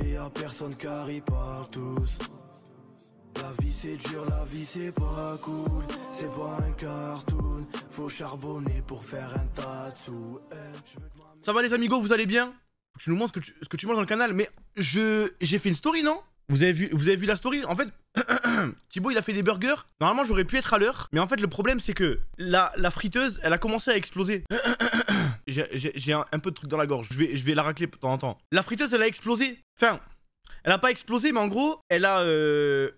me à personne car ils tous. La vie c'est dur, la vie c'est pas cool, c'est un Faut charbonner pour faire un eh, Ça va les amigos, vous allez bien tu nous montres ce que tu, ce manges dans le canal, mais je j'ai fait une story non vous avez, vu, vous avez vu la story En fait, Thibaut il a fait des burgers. Normalement j'aurais pu être à l'heure, mais en fait le problème c'est que la, la friteuse elle a commencé à exploser. j'ai un, peu de truc dans la gorge. Je vais, je vais la racler de temps en temps. La friteuse, elle a explosé. Enfin, elle a pas explosé, mais en gros, elle a. Euh...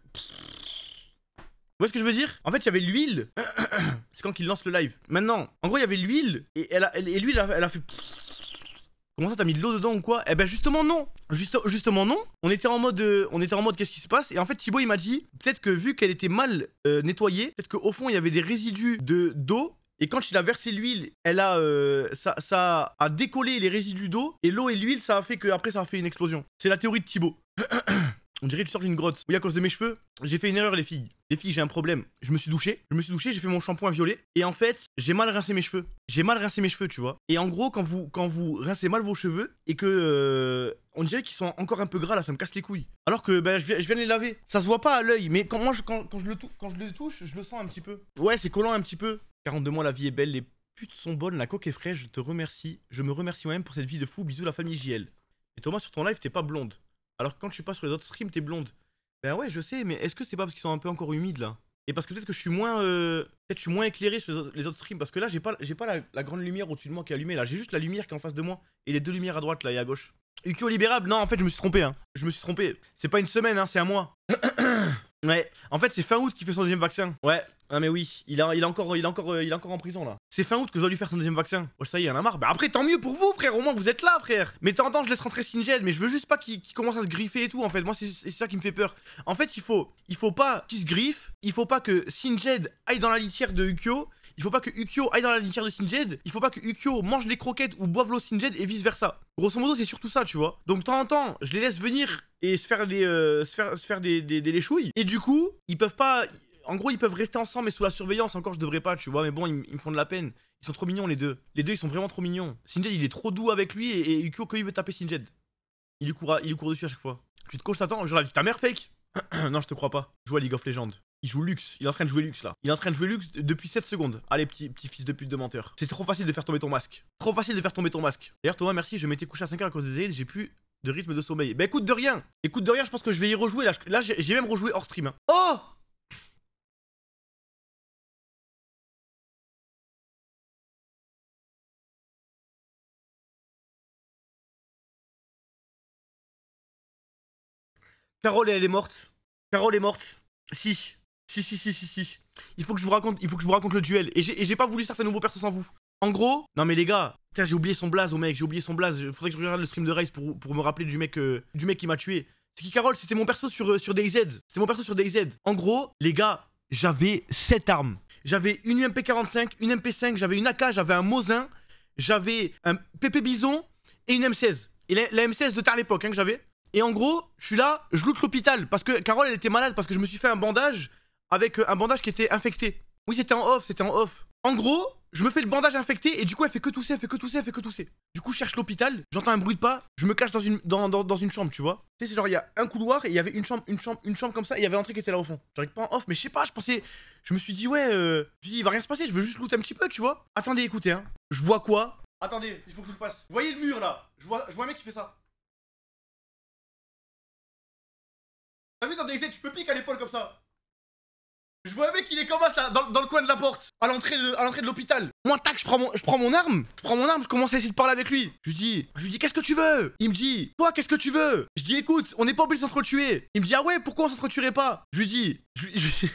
Vous voyez ce que je veux dire En fait, il y avait l'huile. C'est quand qu'il lance le live. Maintenant, en gros, il y avait l'huile et, elle et l'huile, elle a fait. Comment ça, t'as mis de l'eau dedans ou quoi Eh ben justement non. justement non. On était en mode, euh, on était en mode, qu'est-ce qui se passe Et en fait, Thibaut il m'a dit peut-être que vu qu'elle était mal euh, nettoyée, peut-être qu'au fond il y avait des résidus de d'eau et quand il a versé l'huile, elle a, euh, ça, a décollé les résidus d'eau. Et l'eau et l'huile, ça a fait que après ça a fait une explosion. C'est la théorie de Thibaut. On dirait que tu sors d'une grotte. Oui, à cause de mes cheveux, j'ai fait une erreur, les filles. Les filles, j'ai un problème. Je me suis douché. Je me suis douché, j'ai fait mon shampoing violet. Et en fait, j'ai mal rincé mes cheveux. J'ai mal rincé mes cheveux, tu vois. Et en gros, quand vous, quand vous rincez mal vos cheveux et que. Euh, on dirait qu'ils sont encore un peu gras là, ça me casse les couilles. Alors que bah, je, viens, de les laver. Ça se voit pas à l'œil, mais quand moi, je, quand, je le quand je le touche, je le sens un petit peu. Ouais, c'est collant un petit peu. 42 mois, la vie est belle, les putes sont bonnes, la coque est fraîche, je te remercie. Je me remercie moi-même pour cette vie de fou. Bisous, la famille JL. Et Thomas, sur ton live, t'es pas blonde. Alors que quand suis pas sur les autres streams, t'es blonde. Ben ouais, je sais, mais est-ce que c'est pas parce qu'ils sont un peu encore humides là Et parce que peut-être que je suis moins, euh, peut-être je suis moins éclairé sur les autres streams parce que là j'ai pas, j'ai pas la, grande lumière au-dessus de moi qui est allumée là. J'ai juste la lumière qui est en face de moi et les deux lumières à droite là et à gauche. Ukyo libérable, non en fait je me suis trompé hein. Je me suis trompé. C'est pas une semaine hein, c'est un mois. Ouais, en fait c'est fin août qui fait son deuxième vaccin. Ouais, ah mais oui, il a, il encore, il a encore, euh, il encore en prison là. C'est fin août que je dois lui faire son deuxième vaccin. Oh ça y est, il en a marre. Bah après tant mieux pour vous frère, au moins vous êtes là frère. Mais tant temps je laisse rentrer Sinjed, mais je veux juste pas qu'il commence à se griffer et tout en fait. Moi c'est ça qui me fait peur. En fait il faut, il faut pas qu'il se griffe, il faut pas que Sinjed aille dans la litière de Ukyo il faut pas que Ukyo aille dans la litière de Sinjed. Il faut pas que Ukyo mange les croquettes ou boive l'eau Sinjed et vice versa. Grosso modo, c'est surtout ça, tu vois. Donc, de temps en temps, je les laisse venir et se faire des, euh, se faire, se faire des, des, léchouilles. Et du coup, ils peuvent pas. En gros, ils peuvent rester ensemble mais sous la surveillance. Encore, je devrais pas, tu vois. Mais bon, ils, me font de la peine. Ils sont trop mignons, les deux. Les deux, ils sont vraiment trop mignons. Sinjed, il est trop doux avec lui et, Ukyo, quand il veut taper Sinjed, il lui court, il lui court dessus à chaque fois. Tu te couches, t'attends. Genre, ta mère fake. non, je te crois pas. Je joue à League of Legends. Il joue luxe, il est en train de jouer luxe là. Il est en train de jouer luxe depuis 7 secondes. Allez, petit, petit fils de pute de menteur. C'est trop facile de faire tomber ton masque. Trop facile de faire tomber ton masque. D'ailleurs, Thomas, merci, je m'étais couché à 5h à cause des aides, j'ai plus de rythme de sommeil. Bah écoute de rien. Écoute de rien, je pense que je vais y rejouer là. Là, j'ai même rejoué hors stream. Hein. Oh Carole, elle est morte. Carole est morte. Si. Si, si, si, si, si. Il faut que je vous raconte, il faut que je vous raconte le duel. Et j'ai pas voulu un nouveau perso sans vous. En gros, non mais les gars, tiens j'ai oublié son blaze au mec, j'ai oublié son blaze. Faudrait que je regarde le stream de rice pour, me rappeler du mec, euh, du mec qui m'a tué. C'est qui Carole C'était mon perso sur, euh, sur DayZ. C'était mon perso sur DayZ. En gros, les gars, j'avais 7 armes. J'avais une MP45, une MP5, j'avais une AK, j'avais un Mosin, j'avais un PP Bison et une M16. Et la, M16 de tard l'époque hein, que j'avais. Et en gros, je suis là, je loot l'hôpital parce que Carole elle était malade parce que je me suis fait un bandage avec euh, un bandage qui était infecté. Oui, c'était en off, c'était en off. En gros, je me fais le bandage infecté et du coup, elle fait que tousser, elle fait que tousser, elle fait que tousser. Du coup, je cherche l'hôpital, j'entends un bruit de pas, je me cache dans une, dans, une chambre, tu vois. Tu sais, c'est genre, il y a un couloir et il y avait une chambre, une chambre, une chambre comme ça et il y avait l'entrée qui était là au fond. J'arrive pas en off, mais je sais pas, je pensais. Je me suis dit, ouais, euh, il va rien se passer, je veux juste looter un petit peu, tu vois. Attendez, écoutez, hein. Je vois quoi Attendez, il faut que je le fasse. Vous voyez le mur là je vois, je vois un mec qui fait ça. T'as vu dans DZ, tu peux piquer à l'épaule comme ça je vois un mec, il est comme ça, dans, le coin de la porte, à l'entrée de, l'hôpital. Moi, tac, je prends, mon, arme, je prends mon arme, je commence à essayer de parler avec lui. Je lui dis, je lui dis, qu'est-ce que tu veux Il me dit, toi qu'est-ce que tu veux Je dis, écoute, on n'est pas obligé de s'entretuer. Il me dit, ah ouais, pourquoi on s'entretuerait pas Je lui dis, je, dis,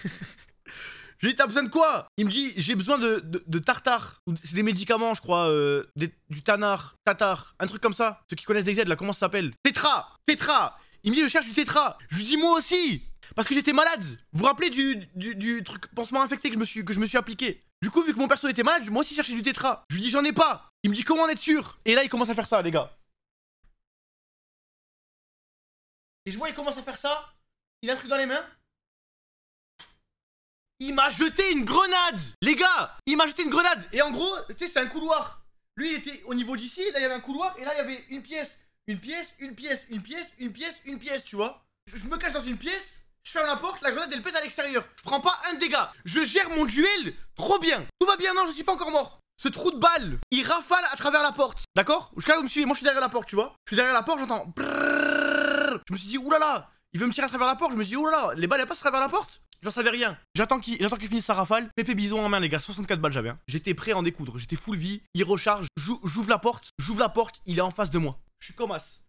Je lui dis, t'as besoin de quoi Il me dit, j'ai besoin de, de, tartare. C'est des médicaments, je crois. Euh, du tanar, tatar, un truc comme ça. Ceux qui connaissent les Z, là, comment ça s'appelle Tétra Tétra Il me dit, je cherche du tétra. Je lui dis, moi aussi parce que j'étais malade Vous vous rappelez du, truc pansement infecté que je, me suis, que je me suis appliqué Du coup, vu que mon perso était malade, moi aussi cherchais du tétra. Je lui dis j'en ai pas Il me dit comment en être sûr Et là, il commence à faire ça, les gars. Et je vois, il commence à faire ça. Il a un truc dans les mains. Il m'a jeté une grenade Les gars Il m'a jeté une grenade Et en gros, tu sais, c'est un couloir. Lui, il était au niveau d'ici, là, il y avait un couloir, et là, il y avait une pièce, une pièce, une pièce, une pièce, une pièce, une pièce, tu vois. Je me cache dans une pièce, je ferme la porte, la grenade elle pète à l'extérieur. Je prends pas un dégât. Je gère mon duel trop bien. Tout va bien, non, je suis pas encore mort. Ce trou de balle, il rafale à travers la porte. D'accord Jusqu'à là, vous me suivez. Moi, je suis derrière la porte, tu vois. Je suis derrière la porte, j'entends. Je me suis dit, oulala, il veut me tirer à travers la porte. Je me suis dit, oulala, les balles elles passent à travers la porte. J'en savais rien. J'attends qu'il finisse sa rafale. Pépé bison en main, les gars. 64 balles, j'avais. J'étais prêt à en découdre. J'étais full vie. Il recharge. J'ouvre la porte. J'ouvre la porte. Il est en face de moi. Je suis comme as.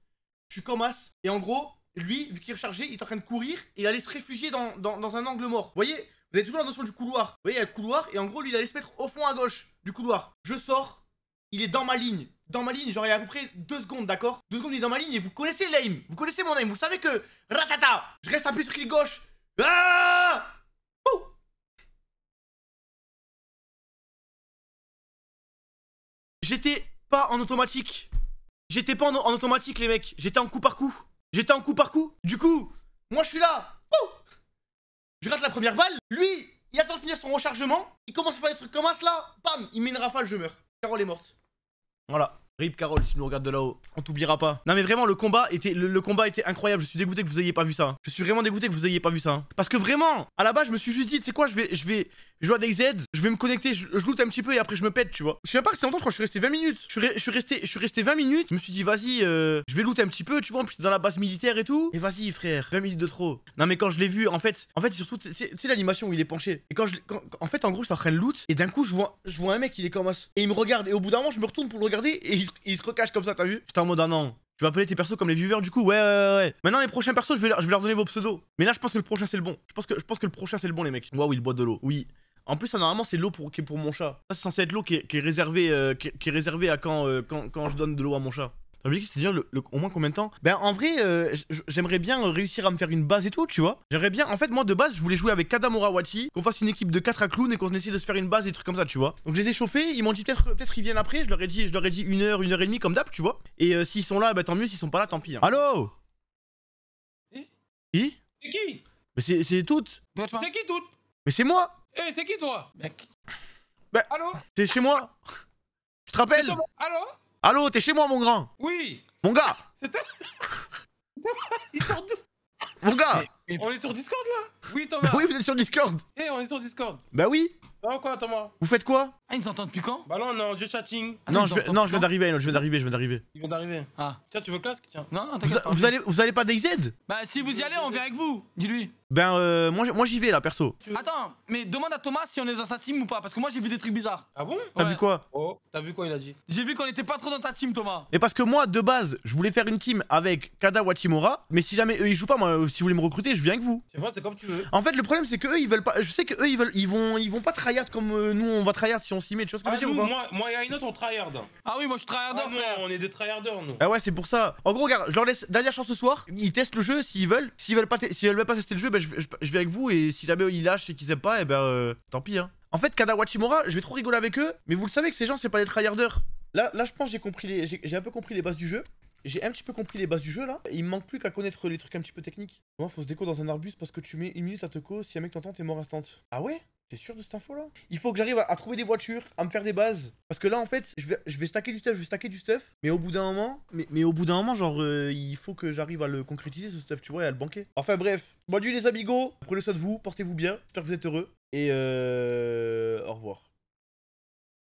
Je suis comme as. Et en gros, lui, vu qu'il est rechargé, il est en train de courir il allait se réfugier dans, un angle mort. Vous voyez Vous avez toujours la notion du couloir. Vous voyez, il y a le couloir et en gros, lui, il allait se mettre au fond à gauche du couloir. Je sors, il est dans ma ligne. Dans ma ligne, genre il y a à peu près Deux secondes, d'accord Deux secondes, il est dans ma ligne et vous connaissez l'aim. Vous connaissez mon aim, vous savez que. Ratata Je reste à sur clic gauche. Ah J'étais pas en automatique. J'étais pas en automatique, les mecs. J'étais en coup par coup. J'étais en coup par coup. Du coup, moi je suis là. Oh je rate la première balle. Lui, il attend de finir son rechargement. Il commence à faire des trucs comme ça là. Bam, il met une rafale, je meurs. Carole est morte. Voilà. Rip Carole si nous regarde de là-haut, on t'oubliera pas. Non mais vraiment le combat était le, combat était incroyable, je suis dégoûté que vous ayez pas vu ça. Hein. Je suis vraiment dégoûté que vous ayez pas vu ça. Hein. Parce que vraiment, à la base, je me suis juste dit, tu sais quoi, je vais je vais jouer à Z, je vais me connecter, je, loot un petit peu et après je me pète, tu vois. Je sais même pas que c'est longtemps, je crois que je suis resté 20 minutes. Je suis, resté je suis resté 20 minutes, je me suis dit vas-y, euh, je vais loot un petit peu, tu vois, en plus dans la base militaire et tout. Et vas-y frère, 20 minutes de trop. Non mais quand je l'ai vu, en fait, en fait surtout c'est l'animation où il est penché. Et quand je en fait en gros, je suis en train de loot et d'un coup je vois je vois un mec il est comme et il me regarde et au bout d'un je me retourne pour le regarder et il, se recache comme ça, t'as vu J'étais en mode, ah non, tu vas appeler tes persos comme les viewers du coup, ouais, ouais, ouais. Maintenant, les prochains persos, je vais, leur, je vais leur donner vos pseudos. Mais là, je pense que le prochain, c'est le bon. Je pense que, je pense que le prochain, c'est le bon, les mecs. Waouh, il boit de l'eau. Oui. En plus, normalement, c'est l'eau pour, qui est pour mon chat. Ça, c'est censé être l'eau qui, est réservée, euh, qui, est réservée à euh, quand, quand je donne de l'eau à mon chat. Ça c'est dire le, au moins combien de temps. Ben, en vrai, euh, j'aimerais bien euh, réussir à me faire une base et tout, tu vois. J'aimerais bien. En fait, moi, de base, je voulais jouer avec Kadamura qu'on fasse une équipe de 4 à clown et qu'on essaie de se faire une base et trucs comme ça, tu vois. Donc, je les ai chauffés. Ils m'ont dit peut-être peut qu'ils viennent après. Je leur ai dit, je leur ai dit une heure, une heure et demie, comme d'hab, tu vois. Et euh, s'ils sont là, ben tant mieux. S'ils sont pas là, tant pis. Allo hein. Allô C'est qui Mais c'est toutes. C'est qui toutes Mais c'est moi Eh, c'est qui toi Mec. Ben, Allô T'es chez moi tu te rappelles Allô Allô, t'es chez moi, mon grand Oui Mon gars C'est toi Il sort d'où Mon gars On est sur Discord, là Oui, Thomas Oui, vous êtes sur Discord Eh, on est sur Discord Bah oui non, quoi, Thomas Vous faites quoi Ah, ils nous entendent depuis quand Bah là, on est chatting. Ah, non, je non, je viens d'arriver, je viens d'arriver, je viens d'arriver. d'arriver. Ah. Tiens, tu veux casque Tiens. Non, non, Vous, t'inquiète. vous allez, vous allez pas Z Bah, si vous y allez, on vient avec vous. Dis-lui. Ben, euh, moi, moi j'y vais là, perso. Attends, mais demande à Thomas si on est dans sa team ou pas, parce que moi j'ai vu des trucs bizarres. Ah bon T'as vu quoi Oh, t'as vu quoi il a dit J'ai vu qu'on était pas trop dans ta team, Thomas. Et parce que moi, de base, je voulais faire une team avec Kada Wachimura, mais si jamais eux ils jouent pas, moi, euh, si vous voulez me recruter, je viens avec vous. Tu c'est comme tu veux. En fait, le problème c'est que eux ils veulent pas. Je sais que eux ils veulent, ils vont, ils vont pas comme euh, nous on va tryhard si on s'y met, tu vois ce que je veux ah, dire ou pas Moi, et autre on tryhard. Ah oui, moi je tryhard ah, frère. on est des tryharders nous. Ah ouais, c'est pour ça. En gros, regarde, je leur laisse dernière chance ce soir, ils testent le jeu s'ils veulent. S'ils veulent pas pas tester le jeu, ben, je, vais avec vous et si jamais ils lâchent et qu'ils aiment pas, et eh ben euh, tant pis hein. En fait, Kada Wachimora je vais trop rigoler avec eux, mais vous le savez que ces gens c'est pas des tryharders. Là, là, je pense j'ai compris les, j'ai un peu compris les bases du jeu. J'ai un petit peu compris les bases du jeu là. il me manque plus qu'à connaître les trucs un petit peu techniques. Moi, faut se déco dans un arbuste parce que tu mets une minute à te co. Si un mec t'entend, t'es mort instant. Ah ouais T'es sûr de cette info là Il faut que j'arrive à, trouver des voitures, à me faire des bases. Parce que là en fait, je vais, stacker du stuff, je vais stacker du stuff. Mais au bout d'un moment, mais, au bout d'un moment, genre, euh, il faut que j'arrive à le concrétiser ce stuff, tu vois, et à le banquer. Enfin bref, bon, du les amigos, prenez soin de vous, portez-vous bien, j'espère que vous êtes heureux. Et euh, au revoir.